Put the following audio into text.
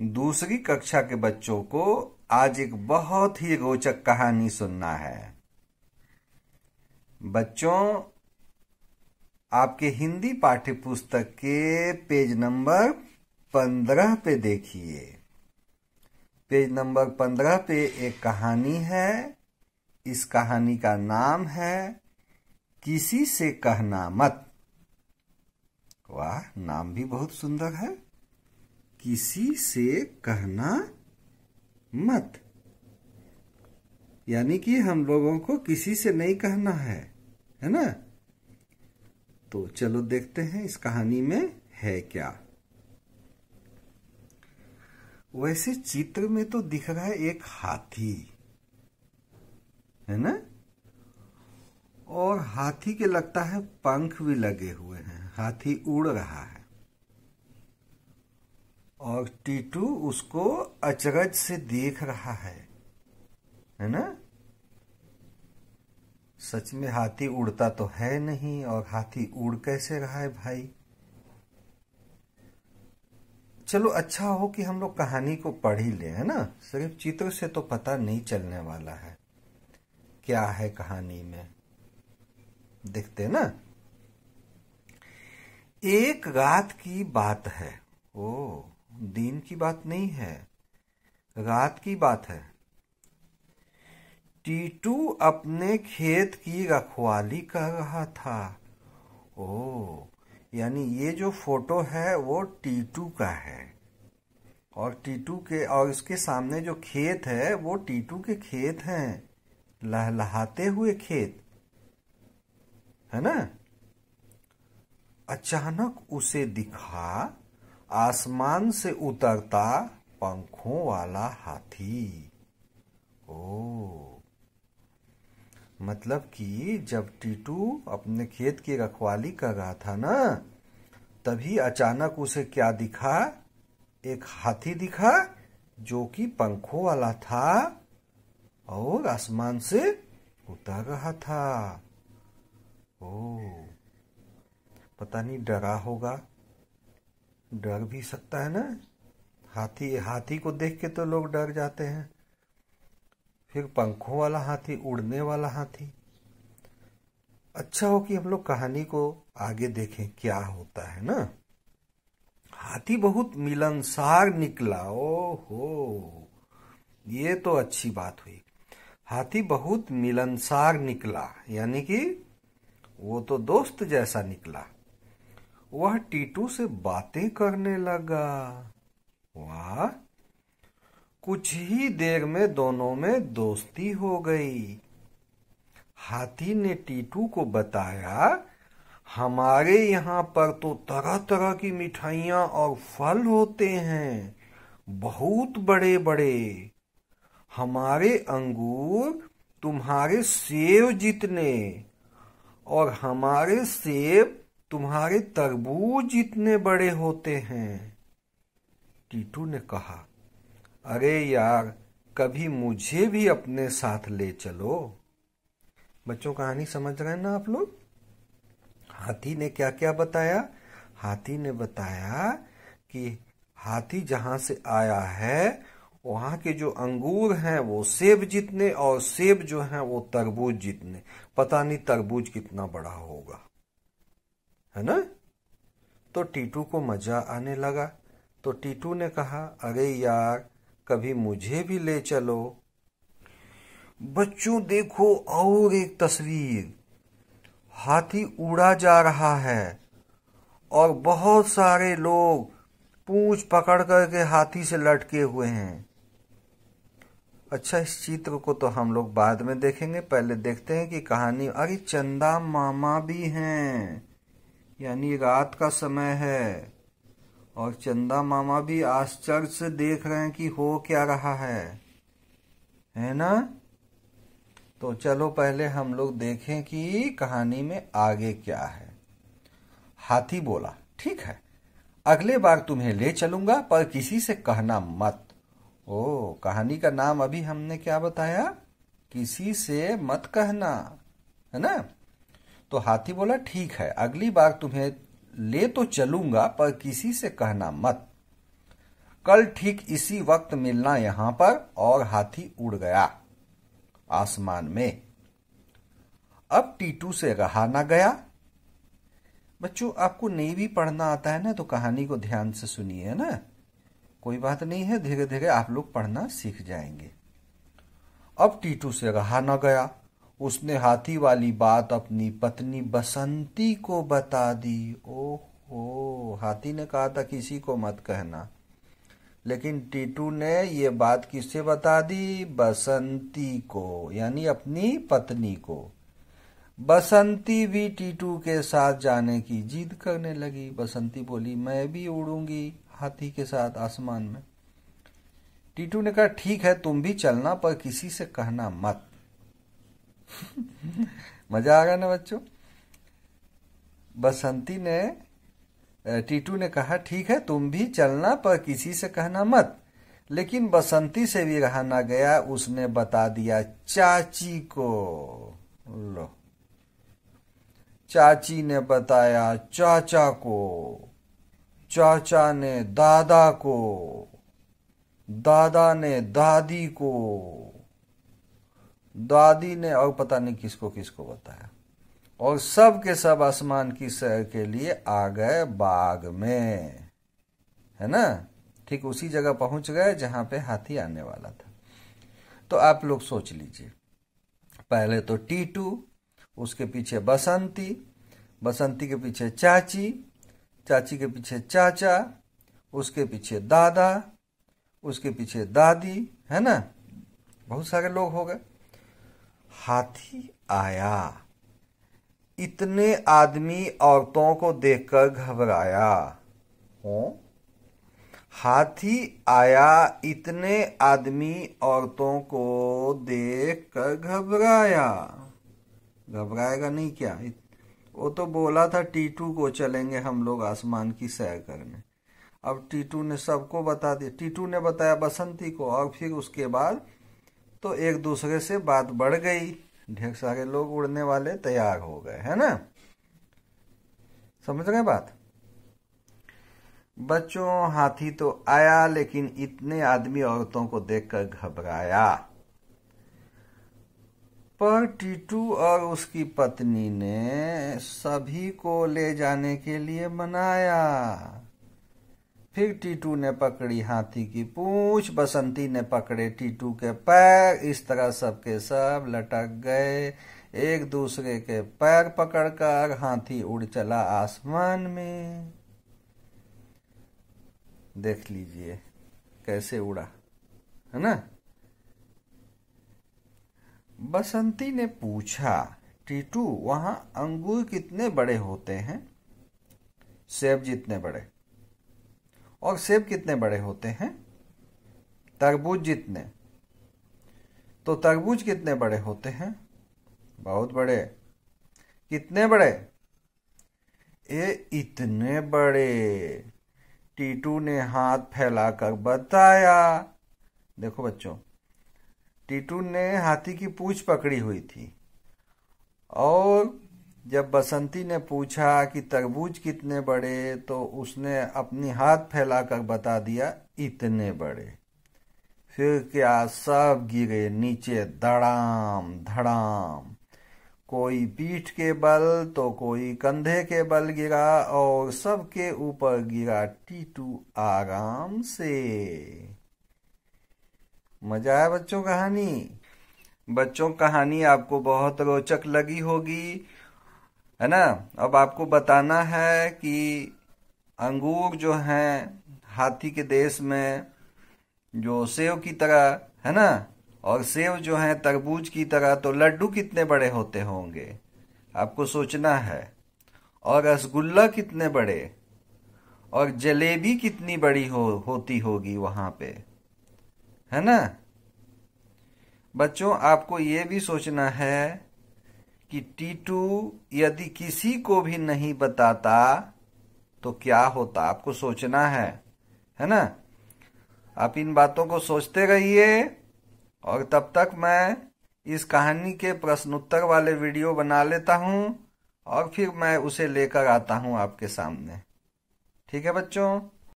दूसरी कक्षा के बच्चों को आज एक बहुत ही रोचक कहानी सुनना है बच्चों आपके हिंदी पाठ्य पुस्तक के पेज नंबर पंद्रह पे देखिए पेज नंबर पंद्रह पे एक कहानी है इस कहानी का नाम है किसी से कहना मत वाह नाम भी बहुत सुंदर है किसी से कहना मत यानी कि हम लोगों को किसी से नहीं कहना है है ना तो चलो देखते हैं इस कहानी में है क्या वैसे चित्र में तो दिख रहा है एक हाथी है ना और हाथी के लगता है पंख भी लगे हुए हैं हाथी उड़ रहा है और टीटू उसको अचरज से देख रहा है है ना सच में हाथी उड़ता तो है नहीं और हाथी उड़ कैसे रहा है भाई चलो अच्छा हो कि हम लोग कहानी को पढ़ ही ले है ना सिर्फ चित्र से तो पता नहीं चलने वाला है क्या है कहानी में देखते ना एक रात की बात है ओ दिन की बात नहीं है रात की बात है टीटू अपने खेत की रखवाली कर रहा था ओ यानी ये जो फोटो है वो टीटू का है और टीटू के और इसके सामने जो खेत है वो टीटू के खेत हैं लहलहाते हुए खेत है ना अचानक उसे दिखा आसमान से उतरता पंखों वाला हाथी ओ मतलब कि जब टीटू अपने खेत की रखवाली कर रहा था ना तभी अचानक उसे क्या दिखा एक हाथी दिखा जो कि पंखों वाला था और आसमान से उतर रहा था ओ पता नहीं डरा होगा डर भी सकता है ना हाथी हाथी को देख के तो लोग डर जाते हैं फिर पंखों वाला हाथी उड़ने वाला हाथी अच्छा हो कि हम लोग कहानी को आगे देखें क्या होता है ना हाथी बहुत मिलनसार निकला ओ हो ये तो अच्छी बात हुई हाथी बहुत मिलनसार निकला यानी कि वो तो दोस्त जैसा निकला वह टीटू से बातें करने लगा वाह कुछ ही देर में दोनों में दोस्ती हो गई हाथी ने टीटू को बताया हमारे यहाँ पर तो तरह तरह की मिठाइयाँ और फल होते हैं बहुत बड़े बड़े हमारे अंगूर तुम्हारे सेब जितने और हमारे सेब तुम्हारे तरबूज इतने बड़े होते हैं टीटू ने कहा अरे यार कभी मुझे भी अपने साथ ले चलो बच्चों कहानी समझ रहे हैं ना आप लोग हाथी ने क्या क्या बताया हाथी ने बताया कि हाथी जहां से आया है वहां के जो अंगूर हैं वो सेब जितने और सेब जो हैं वो तरबूज जितने पता नहीं तरबूज कितना बड़ा होगा है ना तो टीटू को मजा आने लगा तो टीटू ने कहा अरे यार कभी मुझे भी ले चलो बच्चों देखो और एक तस्वीर हाथी उड़ा जा रहा है और बहुत सारे लोग पूछ पकड़ करके हाथी से लटके हुए हैं अच्छा इस चित्र को तो हम लोग बाद में देखेंगे पहले देखते हैं कि कहानी अरे चंदा मामा भी हैं यानी रात का समय है और चंदा मामा भी आश्चर्य से देख रहे हैं कि हो क्या रहा है है ना तो चलो पहले हम लोग देखें कि कहानी में आगे क्या है हाथी बोला ठीक है अगले बार तुम्हें ले चलूंगा पर किसी से कहना मत ओ कहानी का नाम अभी हमने क्या बताया किसी से मत कहना है ना तो हाथी बोला ठीक है अगली बार तुम्हें ले तो चलूंगा पर किसी से कहना मत कल ठीक इसी वक्त मिलना यहां पर और हाथी उड़ गया आसमान में अब टीटू से रहा ना गया बच्चों आपको नहीं भी पढ़ना आता है ना तो कहानी को ध्यान से सुनिए ना कोई बात नहीं है धीरे धीरे आप लोग पढ़ना सीख जाएंगे अब टीटू से रहा ना गया उसने हाथी वाली बात अपनी पत्नी बसंती को बता दी हो हाथी ने कहा था किसी को मत कहना लेकिन टीटू ने ये बात किससे बता दी बसंती को यानी अपनी पत्नी को बसंती भी टीटू के साथ जाने की जिद करने लगी बसंती बोली मैं भी उड़ूंगी हाथी के साथ आसमान में टीटू ने कहा ठीक है तुम भी चलना पर किसी से कहना मत मजा आ गया ना बच्चों बसंती ने टीटू ने कहा ठीक है तुम भी चलना पर किसी से कहना मत लेकिन बसंती से भी रहा ना गया उसने बता दिया चाची को लो चाची ने बताया चाचा को चाचा ने दादा को दादा ने दादी को दादी ने और पता नहीं किसको किसको बताया और सब के सब आसमान की सैर के लिए आ गए बाग में है ना ठीक उसी जगह पहुंच गए जहां पे हाथी आने वाला था तो आप लोग सोच लीजिए पहले तो टीटू उसके पीछे बसंती बसंती के पीछे चाची चाची के पीछे चाचा उसके पीछे दादा उसके पीछे दादी है ना बहुत सारे लोग हो गए हाथी आया इतने आदमी औरतों को देखकर घबराया हों हाथी आया इतने आदमी औरतों को देखकर घबराया घबराएगा नहीं क्या वो तो बोला था टीटू को चलेंगे हम लोग आसमान की सैर करने अब टीटू ने सबको बता दिया टीटू ने बताया बसंती को और फिर उसके बाद तो एक दूसरे से बात बढ़ गई ढेर सारे लोग उड़ने वाले तैयार हो गए है ना समझ गए बात बच्चों हाथी तो आया लेकिन इतने आदमी औरतों को देखकर घबराया पर टीटू और उसकी पत्नी ने सभी को ले जाने के लिए मनाया फिर टीटू ने पकड़ी हाथी की पूछ बसंती ने पकड़े टीटू के पैर इस तरह सबके सब लटक गए एक दूसरे के पैर पकड़कर हाथी उड़ चला आसमान में देख लीजिए कैसे उड़ा है ना बसंती ने पूछा टीटू वहां अंगूर कितने बड़े होते हैं सेब जितने बड़े और सेब कितने बड़े होते हैं तरबूज जितने तो तरबूज कितने बड़े होते हैं बहुत बड़े कितने बड़े ये इतने बड़े टीटू ने हाथ फैलाकर बताया देखो बच्चों टीटू ने हाथी की पूछ पकड़ी हुई थी और जब बसंती ने पूछा कि तरबूज कितने बड़े तो उसने अपनी हाथ फैलाकर बता दिया इतने बड़े फिर क्या सब गिरे नीचे धड़ाम धड़ाम कोई पीठ के बल तो कोई कंधे के बल गिरा और सबके ऊपर गिरा टीटू आराम से मजा आया बच्चों कहानी बच्चों कहानी आपको बहुत रोचक लगी होगी है ना अब आपको बताना है कि अंगूर जो हैं हाथी के देश में जो सेव की तरह है ना और सेव जो है तरबूज की तरह तो लड्डू कितने बड़े होते होंगे आपको सोचना है और रसगुल्ला कितने बड़े और जलेबी कितनी बड़ी हो होती होगी वहां पे है ना बच्चों आपको ये भी सोचना है कि टीटू यदि किसी को भी नहीं बताता तो क्या होता आपको सोचना है है ना आप इन बातों को सोचते रहिए और तब तक मैं इस कहानी के प्रश्नोत्तर वाले वीडियो बना लेता हूं और फिर मैं उसे लेकर आता हूं आपके सामने ठीक है बच्चों